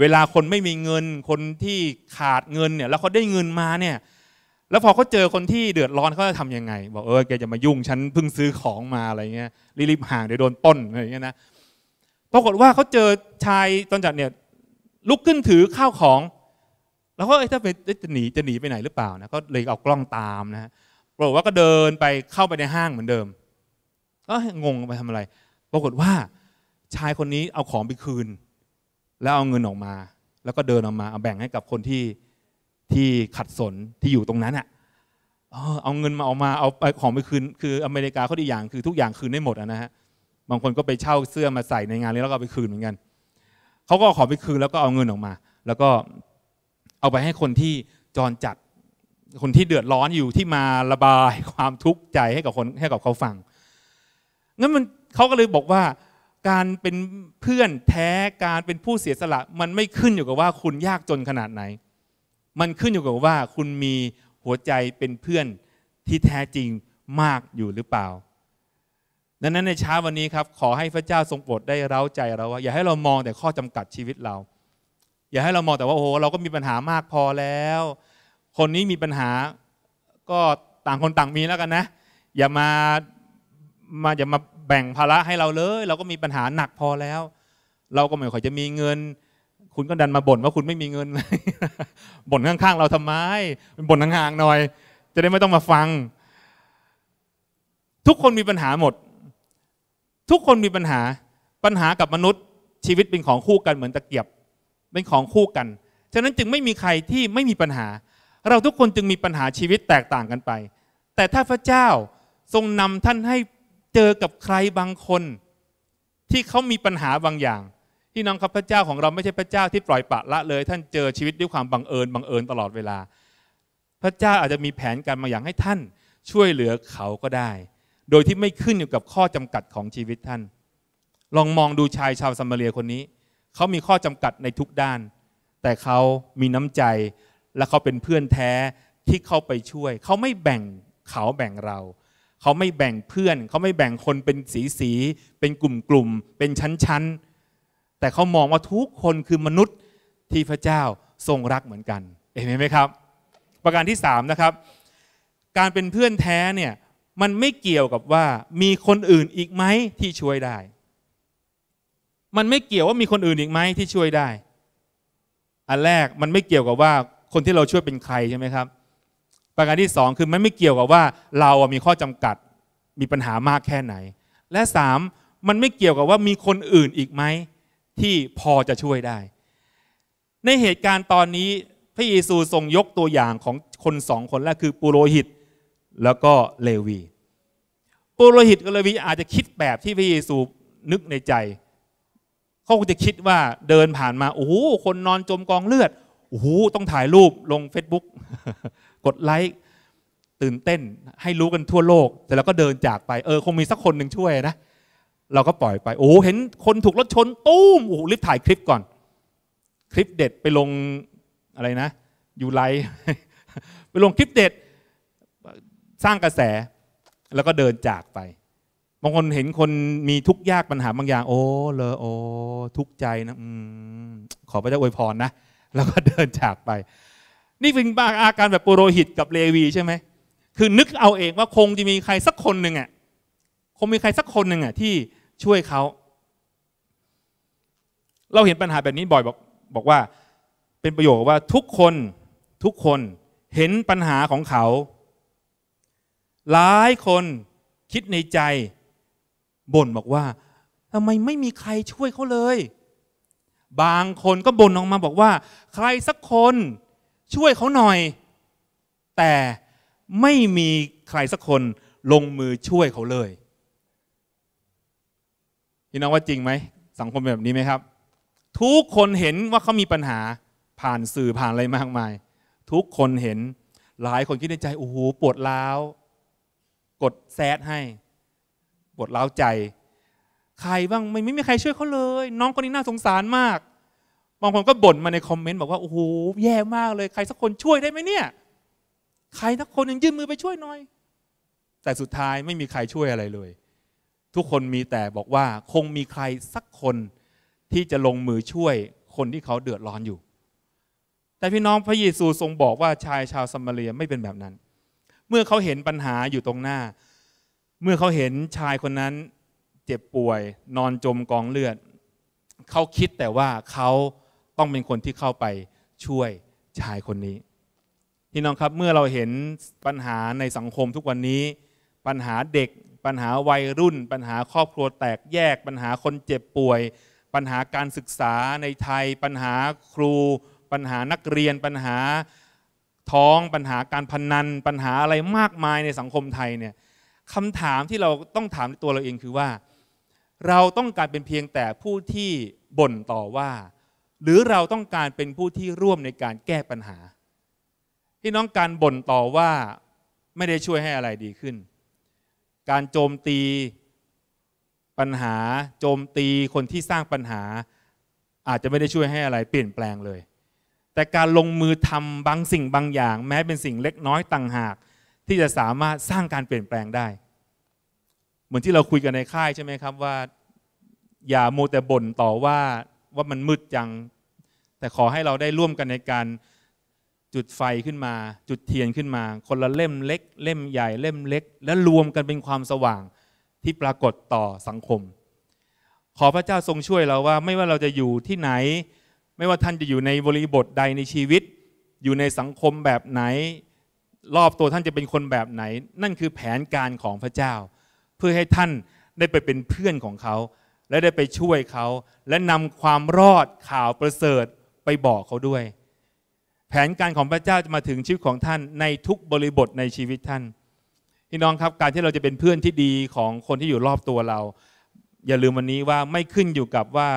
เวลาคนไม่มีเงินคนที่ขาดเงินเนี่ย แล้วเขาได้เงินมาเนี่ย แล้วพอเขาเจอคนที่เดือดร้อนเขาจะทำยังไง บอกเออแกจะมายุ่งฉันเพิ่งซื้อของมาอะไรเงี้ยรีบห่างเดี๋ยวโดนป้นอะไรเงี้ยนะปรากฏว่าเขาเจอชายตอนจัดเนี่ยลุกขึ้นถือข้าวของ แล้วก็ถ้าไปจะหนีจะหนีไปไหนหรือเปล่านะก็เลยเอากล้องตามนะปรากฏว่าก็เดินไปเข้าไปในห้างเหมือนเดิมก็งงไปทำอะไร ปรากฏว่า ชายคนนี้เอาของไปคืนแล้วเอาเงินออกมา แล้วก็เดินออกมาเอาแบ่งให้กับคนที่ที่ขัดสนที่อยู่ตรงนั้นอ่ะเอาเงินมาออกมาเอาไปของไปคืนคืออเมริกาเขาดีอย่างคือทุกอย่างคืนได้หมดนะฮะบางคนก็ไปเช่าเสื้อมาใส่ในงานแล้วก็ไปคืนเหมือนกันเขาก็ขอไปคืนแล้วก็เอาเงินออกมา แล้วก็เอาไปให้คนที่จรจัดคนที่เดือดร้อนอยู่ที่มาระบายความทุกข์ใจให้กับคนให้กับเขาฟังงั้นมันเขาก็เลยบอกว่าการเป็นเพื่อนแท้การเป็นผู้เสียสละ มันไม่ขึ้นอยู่กับว่าคุณยากจนขนาดไหน มันขึ้นอยู่กับว่า คุณมีหัวใจเป็นเพื่อนที่แท้จริงมากอยู่หรือเปล่าดังนั้นในเช้าวันนี้ครับขอให้พระเจ้าทรงโปรดได้เร้าใจเราว่าอย่าให้เรามองแต่ข้อจำกัดชีวิตเรา อย่าให้เรามองแต่ว่า โอ้เราก็มีปัญหามากพอแล้ว คนนี้มีปัญหาก็ต่างคนต่างมีแล้วกันนะ อย่ามามาอย่ามาแบ่งภาระให้เราเลยเราก็มีปัญหาหนักพอแล้ว เราก็ไม่ค่อยจะมีเงิน คุณก็ดันมาบ่นว่าคุณไม่มีเงินบ่นข้างๆเราทำไมบ่นห่างๆหน่อย จะได้ไม่ต้องมาฟัง ทุกคนมีปัญหาหมด ทุกคนมีปัญหาปัญหากับมนุษย์ชีวิตเป็นของคู่กันเหมือนตะเกียบเป็นของคู่กันฉะนั้นจึงไม่มีใครที่ไม่มีปัญหา เราทุกคนจึงมีปัญหาชีวิตแตกต่างกันไป แต่ถ้าพระเจ้าทรงนำท่านใหเจอกับใครบางคนที่เขามีปัญหาบางอย่างพี่น้องครับพระเจ้าของเราไม่ใช่พระเจ้าที่ปล่อยปะละเลยท่านเจอชีวิตด้วยความบังเอิญบังเอิญตลอดเวลาพระเจ้าอาจจะมีแผนการบางอย่างให้ท่านช่วยเหลือเขาก็ได้ โดยที่ไม่ขึ้นอยู่กับข้อจำกัดของชีวิตท่าน ลองมองดูชายชาวซัมเรียคนนี้เขามีข้อจำกัดในทุกด้าน แต่เขามีน้ำใจและเขาเป็นเพื่อนแท้ที่เข้าไปช่วยเขาไม่แบ่งเขาแบ่งเราเขาไม่แบ่งเพื่อน เขาไม่แบ่งคนเป็นสีสีเป็นกลุ่มกลุ่มเป็นชั้นชั้นแต่เขามองว่าทุกคนคือมนุษย์ที่พระเจ้าทรงรักเหมือนกันเห็นไหมครับประการที่3นะครับการเป็นเพื่อนแท้เนี่ยมันไม่เกี่ยวกับว่ามีคนอื่นอีกไหมที่ช่วยได้ มันไม่เกี่ยวว่ามีคนอื่นอีกไหมที่ช่วยได้ อันแรกมันไม่เกี่ยวกับว่าคนที่เราช่วยเป็นใครใช่ไหมครับประการที่2 คือ มันไม่เกี่ยวกับว่าเรามีข้อจำกัดมีปัญหามากแค่ไหน และ3มมันไม่เกี่ยวกับว่ามีคนอื่นอีกไหมที่พอจะช่วยได้ ในเหตุการณ์ตอนนี้ พระเยซูทรงยกตัวอย่างของคนสองคนแรกคือปุโรหิต แล้วก็เลวีปุโรหิตกับเลวี อาจจะคิดแบบที่พระเยซูนึกในใจ เขาคงจะคิดว่าเดินผ่านมาโอ้โหคนนอนจมกองเลือดโอ้โหต้องถ่ายรูปลง Facebook กดไลค์ตื่นเต้น ให้รู้กันทั่วโลกแต่เราก็เดินจากไปเออคงมีสักคนหนึ่งช่วยนะ เราก็ปล่อยไป โอ้เห็นคนถูกรถชน ตู้มโอ้รีบถ่ายคลิปก่อน คลิปเด็ดไปลงอะไรนะ อยู่ไลไปลงคลิปเด็ด สร้างกระแส แล้วก็เดินจากไปบางคนเห็นคนมีทุกข์ยากปัญหาบางอย่าง โอ้เลอโอ้ทุกข์ใจนะอขอพระเจ้าอวยพรนะแล้วก็เดินจากไปนี่เป็นบางอาการแบบปุโรหิตกับเลวีใช่ไหม คือ นึกเอาเองว่าคงจะมีใครสักคนหนึ่งอ่ะ คงมีใครสักคนหนึ่งอ่ะที่ช่วยเขา เราเห็นปัญหาแบบนี้บ่อยบอกบอกว่า เป็นประโยคว่าทุกคนทุกคนเห็นปัญหาของเขา หลายคนคิดในใจบ่นบอกว่าทำไมไม่มีใครช่วยเขาเลย บางคนก็บ่นออกมาบอกว่า ใครสักคนช่วยเขาหน่อย แต่ไม่มีใครสักคนลงมือช่วยเขาเลยพี่น้องว่าจริงไหมสังคมแบบนี้ไหมครับ ทุกคนเห็นว่าเขามีปัญหาผ่านสื่อผ่านอะไรมากมาย ทุกคนเห็นหลายคนคิดในใจ โอ้โหปวดร้าวกดแซดให้ปวดร้าวใจ ใครบ้างไม่ไม่มีใครช่วยเขาเลย น้องคนนี้น่าสงสารมากบางคนก็บ่นมาในคอมเมนต์บอกว่าโอ้โหแย่มากเลยใครสักคนช่วยได้ไหมเนี่ย ใครสักคนยังยื่นมือไปช่วยหน่อย แต่สุดท้ายไม่มีใครช่วยอะไรเลย ทุกคนมีแต่บอกว่า คงมีใครสักคนที่จะลงมือช่วยคนที่เขาเดือดร้อนอยู่ แต่พี่น้องพระเยซูทรงบอกว่าชายชาวสมมาเรียไม่เป็นแบบนั้น เมื่อเขาเห็นปัญหาอยู่ตรงหน้า เมื่อเขาเห็นชายคนนั้นเจ็บป่วย นอนจมกองเลือดเขาคิดแต่ว่าเขาต้องเป็นคนที่เข้าไปช่วยชายคนนี้พี่น้องครับเมื่อเราเห็นปัญหาในสังคมทุกวันนี้ ปัญหาเด็กปัญหาวัยรุ่น ปัญหาครอบครัวแตกแยก ปัญหาคนเจ็บป่วย ปัญหาการศึกษาในไทย ปัญหาครู ปัญหานักเรียน ปัญหาท้อง ปัญหาการพนัน ปัญหาอะไรมากมายในสังคมไทยเนี่ยคำถามที่เราต้องถามตัวเราเองคือว่า เราต้องการเป็นเพียงแต่ผู้ที่บ่นต่อว่าหรือเราต้องการเป็นผู้ที่ร่วมในการแก้ปัญหาที่น้องการบ่นต่อว่าไม่ได้ช่วยให้อะไรดีขึ้น การโจมตีปัญหา โจมตีคนที่สร้างปัญหา อาจจะไม่ได้ช่วยให้อะไรเปลี่ยนแปลงเลย แต่การลงมือทำบางสิ่งบางอย่าง แม้เป็นสิ่งเล็กน้อยต่างหากที่จะสามารถสร้างการเปลี่ยนแปลงได้ เหมือนที่เราคุยกันในค่ายใช่ไหมครับว่า อย่าโมแต่บ่นต่อว่าว่ามันมืดจัง แต่ขอให้เราได้ร่วมกันในการจุดไฟขึ้นมา จุดเทียนขึ้นมา คนละเล่มเล็ก เล่มใหญ่เล่มเล็ก และรวมกันเป็นความสว่างที่ปรากฏต่อสังคม ขอพระเจ้าทรงช่วยเราว่าไม่ว่าเราจะอยู่ที่ไหน ไม่ว่าท่านจะอยู่ในบริบทใดในชีวิต อยู่ในสังคมแบบไหน รอบตัวท่านจะเป็นคนแบบไหน นั่นคือแผนการของพระเจ้า เพื่อให้ท่านได้ไปเป็นเพื่อนของเขาและได้ไปช่วยเขาและนำความรอดข่าวประเสริฐไปบอกเขาด้วย แผนการของพระเจ้าจะมาถึงชีวิตของท่านในทุกบริบทในชีวิตท่าน พี่น้องครับการที่เราจะเป็นเพื่อนที่ดีของคนที่อยู่รอบตัวเรา อย่าลืมวันนี้ว่าไม่ขึ้นอยู่กับว่า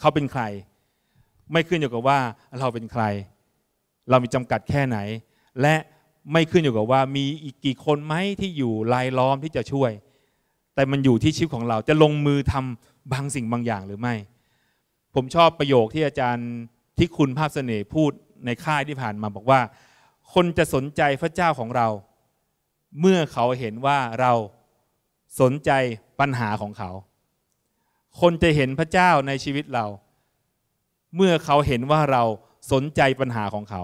เขาเป็นใคร ไม่ขึ้นอยู่กับว่าเราเป็นใคร เรามีจำกัดแค่ไหน และไม่ขึ้นอยู่กับว่า มีอีกกี่คนไหมที่อยู่รายล้อมที่จะช่วยแต่มันอยู่ที่ชีวิตของเราจะลงมือทำบางสิ่งบางอย่างหรือไม่ ผมชอบประโยคที่อาจารย์ที่คุณภาพเสน่ห์พูดในค่ายที่ผ่านมาบอกว่า คนจะสนใจพระเจ้าของเรา เมื่อเขาเห็นว่าเราสนใจปัญหาของเขา คนจะเห็นพระเจ้าในชีวิตเรา เมื่อเขาเห็นว่าเราสนใจปัญหาของเขา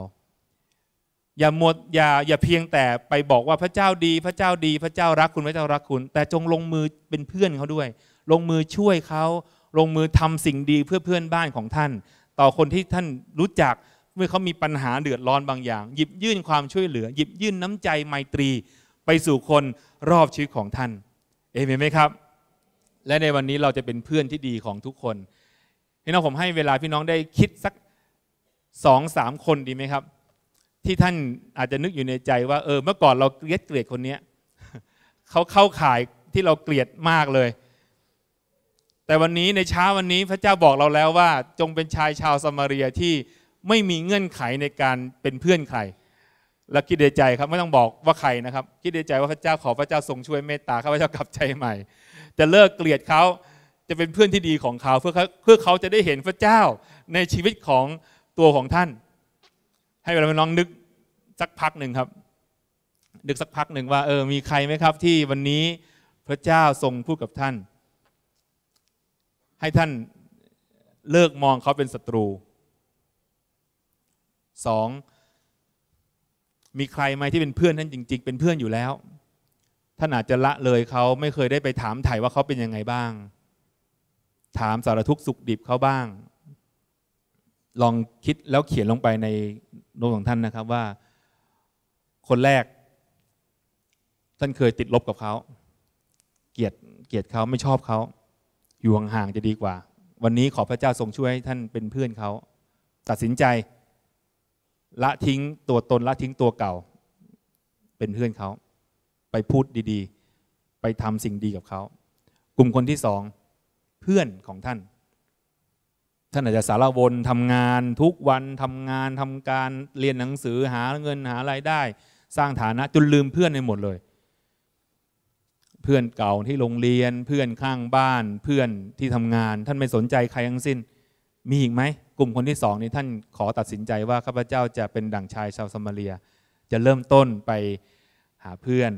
อย่าหมดอย่าอย่าเพียงแต่ไปบอกว่าพระเจ้าดีพระเจ้าดี พระเจ้ารักคุณพระเจ้ารักคุณ แต่จงลงมือเป็นเพื่อนเขาด้วย ลงมือช่วยเขาลงมือทำสิ่งดีเพื่อเพื่อนบ้านของท่าน ต่อคนที่ท่านรู้จักเมื่อเขามีปัญหาเดือดร้อนบางอย่างหยิบยื่นความช่วยเหลือ หยิบยื่นน้ำใจไมตรีไปสู่คนรอบชีวิตของท่านเอเมนไหมครับ และในวันนี้เราจะเป็นเพื่อนที่ดีของทุกคนพี่น้องผมให้เวลาพี่น้องได้คิดสักสองสามคนดีไหมครับที่ท่านอาจจะนึกอยู่ในใจ ว่าเออเมื่อก่อนเราเกลียดเกลียดคนเนี้ยเขาเข้าข่ายที่เราเกลียดมากเลย แต่วันนี้ในเช้าวันนี้พระเจ้าบอกเราแล้วว่าจงเป็นชายชาวสมาเรียที่ไม่มีเงื่อนไขในการเป็นเพื่อนใครและคิดในใจครับไม่ต้องบอกว่าใครนะครับ คิดในใจว่าพระเจ้าขอพระเจ้าทรงช่วยเมตตาข้าพเจ้ากลับใจใหม่ จะเลิกเกลียดเขาจะเป็นเพื่อนที่ดีของเขาเพื่อเพื่อเขาจะได้เห็นพระเจ้าในชีวิตของตัวของท่านให้เวลาน้องนึกสักพักหนึ่งครับนึกสักพักหนึ่งว่าเออมีใครไหมครับ ที่วันนี้พระเจ้าทรงพูดกับท่าน ให้ท่านเลิกมองเขาเป็นศัตรูสองมีใครไหมที่เป็นเพื่อนท่านจริง ๆ เป็นเพื่อนอยู่แล้ว ท่านอาจจะละเลยเขาไม่เคยได้ไปถามไถ่ว่าเขาเป็นยังไงบ้าง ถามสารทุกข์สุขดิบเขาบ้างลองคิดแล้วเขียนลงไปในโน้ตของท่านนะครับว่า คนแรก ท่านเคยติดลบกับเขา เกลียดเกลียดเขาไม่ชอบเขา อยู่ห่างๆจะดีกว่า วันนี้ขอพระเจ้าทรงช่วยให้ท่านเป็นเพื่อนเขา ตัดสินใจ ละทิ้งตัวตนละทิ้งตัวเก่า เป็นเพื่อนเขา ไปพูดดีๆ ไปทำสิ่งดีกับเขา กลุ่มคนที่สองเพื่อนของท่านท่านอาจจะสารวนทำงานทุกวันทำงานทำการเรียนหนังสือหาเงินหารายได้ สร้างฐานะจนลืมเพื่อนในหมดเลย เพื่อนเก่าที่โรงเรียนเพื่อนข้างบ้านเพื่อนที่ทำงานท่านไม่สนใจใครทั้งสิ้น มีอีกไหมกลุ่มคนที่สองนี้ท่านขอตัดสินใจว่าข้าพเจ้าจะเป็นดั่งชายชาวสมาเลียจะเริ่มต้นไปหาเพื่อน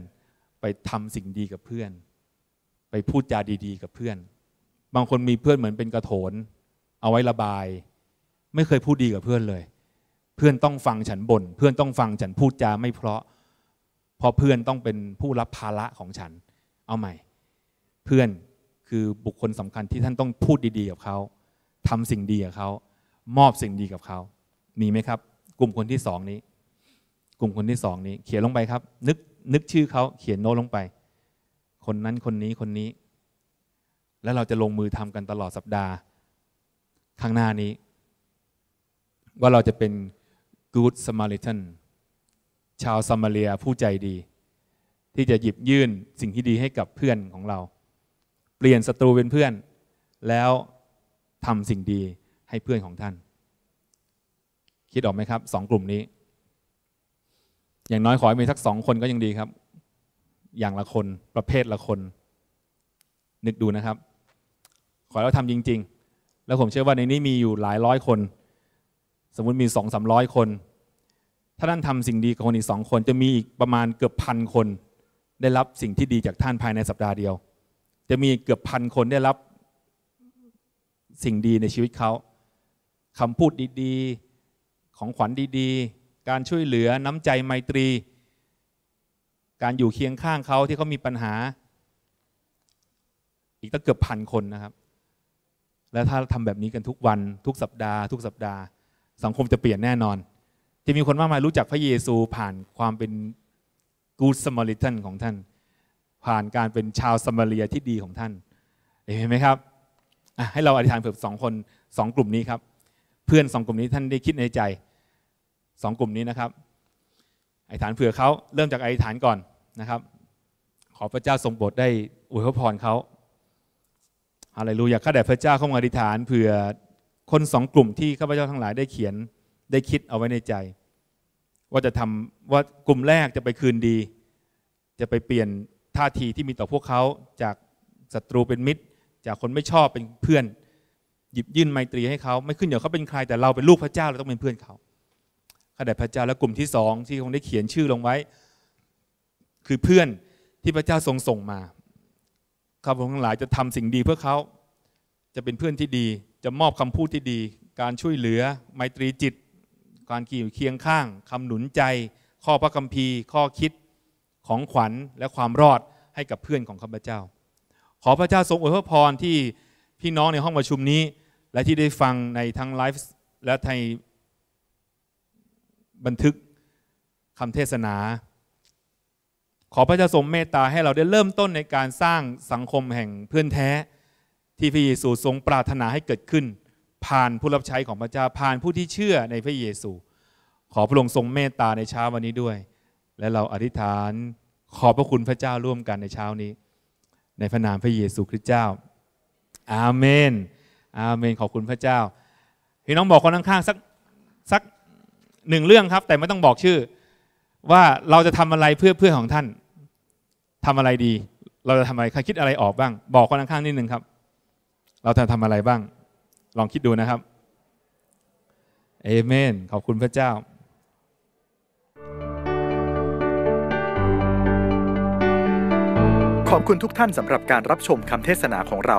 ไปทำสิ่งดีกับเพื่อน ไปพูดจาดีๆกับเพื่อน บางคนมีเพื่อนเหมือนเป็นกระโถนเอาไว้ระบายไม่เคยพูดดีกับเพื่อนเลย เพื่อนต้องฟังฉันบน่นเพื่อนต้องฟังฉันพูดจาไม่เพราะ เพราะเพื่อนต้องเป็นผู้รับภาระของฉัน เอาใหม่ เพื่อนคือบุคคลสำคัญที่ท่านต้องพูดดีๆกับเขาทำสิ่งดีกับเขามอบสิ่งดีกับเขา มีไหมครับ กลุ่มคนที่สองนี้ กลุ่มคนที่สองนี้ เขียนลงไปครับ นึกนึกชื่อเขาเขียนโน้ตลงไป คนนั้นคนนี้คนนี้ แล้วเราจะลงมือทำกันตลอดสัปดาห์ข้างหน้านี้ ว่าเราจะเป็น Good Samaritan ชาวซามาเลียผู้ใจดี ที่จะหยิบยื่นสิ่งที่ดีให้กับเพื่อนของเรา เปลี่ยนศัตรูเป็นเพื่อน แล้วทำสิ่งดีให้เพื่อนของท่าน คิดออกไหมครับ สองกลุ่มนี้ อย่างน้อยขอให้มีสักสองคนก็ยังดีครับ อย่างละคนประเภทละคน นึกดูนะครับ ขอเราทำจริง ๆแล้วผมเชื่อว่าในนี้มีอยู่หลายร้อยคน สมมุติมีสองสามร้อยคน ถ้าท่านทำสิ่งดีกับคนอีกสองคน จะมีอีกประมาณเกือบพันคน ได้รับสิ่งที่ดีจากท่านภายในสัปดาห์เดียว จะมีเกือบพันคนได้รับสิ่งดีในชีวิตเขาคำพูดดีๆของขวัญดีๆ การช่วยเหลือน้ำใจไมตรีการอยู่เคียงข้างเขาที่เขามีปัญหา อีกตั้งเกือบพันคนนะครับและถ้าทำแบบนี้กันทุกวันทุกสัปดาห์ ทุกสัปดาห์สังคมจะเปลี่ยนแน่นอน จะมีคนมากมายรู้จักพระเยซูผ่านความเป็นกูดสมาริทันของท่านผ่านการเป็นชาวสมาเรียที่ดีของท่านเห็นไหมครับให้เราอธิษฐานเผื่อสองคนสองกลุ่มนี้ครับ เพื่อนสองกลุ่มนี้ท่านได้คิดในใจสองกลุ่มนี้นะครับอธิษฐานเผื่อเขาเริ่มจากอธิษฐานก่อนนะครับ ขอพระเจ้าทรงโปรดได้อวยพรเขาอะไรรู้อยากข้าแต่พระเจ้าข้าอธิษฐานเผื่อคนสองกลุ่มที่ข้าพเจ้าทั้งหลาย ได้เขียนได้คิดเอาไว้ในใจ ว่าจะทำว่ากลุ่มแรกจะไปคืนดี จะไปเปลี่ยนท่าทีที่มีต่อพวกเขา จากศัตรูเป็นมิตร จากคนไม่ชอบเป็นเพื่อนหยิบยื่นไมตรีให้เขา ไม่ขึ้นอยู่เขาเป็นใครแต่เรา เป็น ลูกพระเจ้าเราต้องเป็นเพื่อนเขาข้าแต่พระเจ้าและกลุ่มที่สองที่คงได้เขียนชื่อลงไว้ คือเพื่อนที่พระเจ้าทรงส่งมาข้าพเจ้าทั้งหลายจะทำสิ่งดีเพื่อเขา จะเป็นเพื่อนที่ดี จะมอบคำพูดที่ดี การช่วยเหลือไมตรีจิต การขี่เคียงข้างคำหนุนใจ ข้อพระคัมภีร์ข้อคิดของขวัญและความรอดให้กับเพื่อนของข้าพเจ้า ขอพระเจ้าทรงอวยพรที่พี่น้องในห้องประชุมนี้ และที่ได้ฟังในทั้งไลฟ์และในบันทึกคำเทศนาขอพระเจ้าทรงเมตตาให้เราได้เริ่มต้นในการสร้างสังคมแห่งเพื่อนแท้ที่พระเยซูทรงปรารถนาให้เกิดขึ้น ผ่านผู้รับใช้ของพระเจ้า ผ่านผู้ที่เชื่อในพระเยซู ขอพระองค์ทรงเมตตาในเช้าวันนี้ด้วย และเราอธิษฐานขอบพระคุณพระเจ้าร่วมกันในเช้านี้ ในพระนามพระเยซูคริสต์เจ้า อาเมน อาเมนขอบคุณพระเจ้าพี่น้องบอกคนข้างๆสักสักหนึ่งเรื่องครับ แต่ไม่ต้องบอกชื่อว่าเราจะทำอะไรเพื่อเพื่อของท่าน ทำอะไรดี เราจะทำอะไร ใครคิดอะไรออกบ้าง บอกคนข้างๆนิดนึงครับ เราจะทำอะไรบ้าง ลองคิดดูนะครับเอเมน ขอบคุณพระเจ้า ขอบคุณทุกท่านสำหรับการรับชมคำเทศนาของเรา